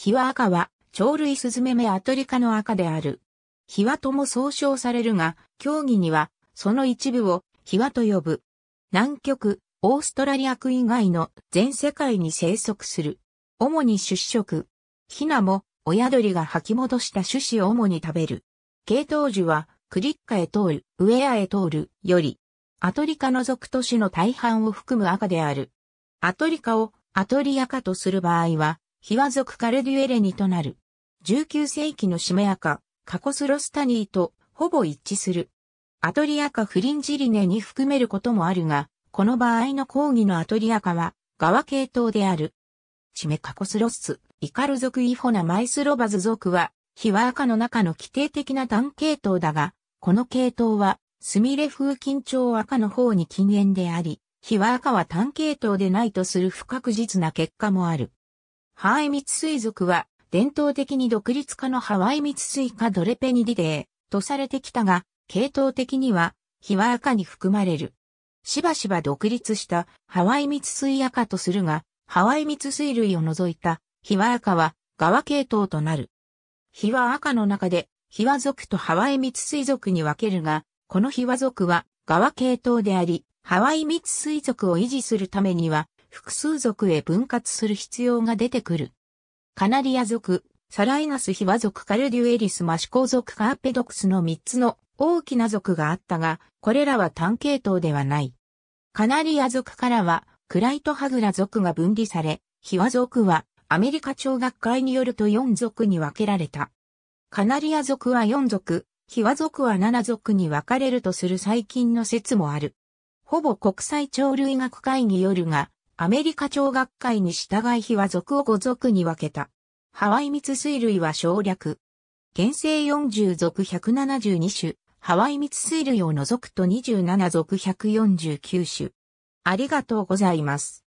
ヒワ赤は、鳥類スズメ目アトリカの赤である。ヒワとも総称されるが、競技には、その一部を、ヒワと呼ぶ。南極、オーストラリア区以外の全世界に生息する。主に出食。ヒナも、親鳥が吐き戻した種子を主に食べる。系統樹は、クリッカへ通る、ウエアへ通る、より、アトリカの属都市の大半を含む赤である。アトリカをアトリアカとする場合は、ヒワ族カルデュエレニとなる。19世紀のシメアカ、カコスロスタニーとほぼ一致する。アトリアカフリンジリネに含めることもあるが、この場合の講義のアトリアカは、側系統である。シメカコスロス、イカル族イホナマイスロバズ族は、ヒワアカの中の規定的な単系統だが、この系統は、スミレ風緊張赤の方に禁煙であり、ヒワアカは単系統でないとする不確実な結果もある。ハワイ密水族は、伝統的に独立化のハワイ密水化ドレペニディデーとされてきたが、系統的には、ヒワアカに含まれる。しばしば独立したハワイ密水アカとするが、ハワイ密水類を除いたヒワアカは、ガワ系統となる。ヒワアカの中で、ヒワ族とハワイ密水族に分けるが、このヒワ族は、ガワ系統であり、ハワイ密水族を維持するためには、複数族へ分割する必要が出てくる。カナリア族、サライナスヒワ族カルデュエリスマシコ族カーペドクスの3つの大きな族があったが、これらは単系統ではない。カナリア族からは、クライトハグラ族が分離され、ヒワ族はアメリカ朝学会によると4族に分けられた。カナリア族は4族、ヒワ族は7族に分かれるとする最近の説もある。ほぼ国際鳥類学会によるが、アメリカ長学会に従い日は属を五属に分けた。ハワイ密水類は省略。原生40属172種、ハワイ密水類を除くと27属149種。ありがとうございます。